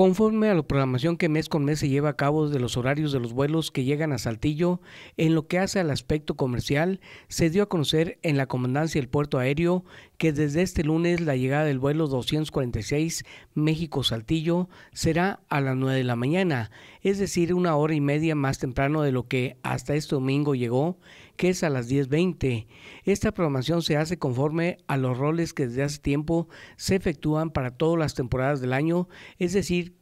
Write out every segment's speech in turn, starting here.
Conforme a la programación que mes con mes se lleva a cabo de los horarios de los vuelos que llegan a Saltillo, en lo que hace al aspecto comercial, se dio a conocer en la comandancia del puerto aéreo que desde este lunes la llegada del vuelo 246 México-Saltillo será a las 9 de la mañana, es decir, una hora y media más temprano de lo que hasta este domingo llegó que es a las 10.20. Esta programación se hace conforme a los roles que desde hace tiempo se efectúan para todas las temporadas del año, es decir,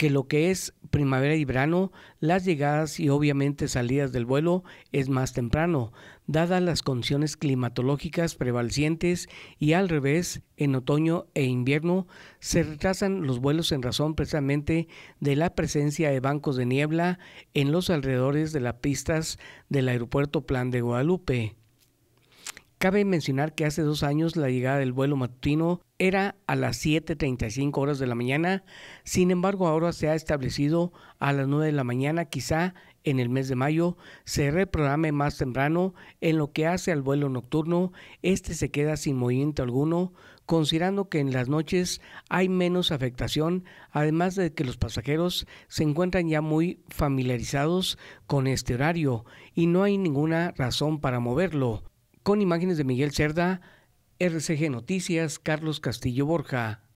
que lo que es primavera y verano, las llegadas y obviamente salidas del vuelo es más temprano, dadas las condiciones climatológicas prevalecientes y al revés, en otoño e invierno se retrasan los vuelos en razón precisamente de la presencia de bancos de niebla en los alrededores de las pistas del aeropuerto Plan de Guadalupe. Cabe mencionar que hace dos años la llegada del vuelo matutino era a las 7.35 horas de la mañana, sin embargo ahora se ha establecido a las 9 de la mañana, quizá en el mes de mayo se reprograme más temprano. En lo que hace al vuelo nocturno, este se queda sin movimiento alguno, considerando que en las noches hay menos afectación, además de que los pasajeros se encuentran ya muy familiarizados con este horario y no hay ninguna razón para moverlo con imágenes de Miguel Cerda, RCG Noticias, Carlos Castillo Borja.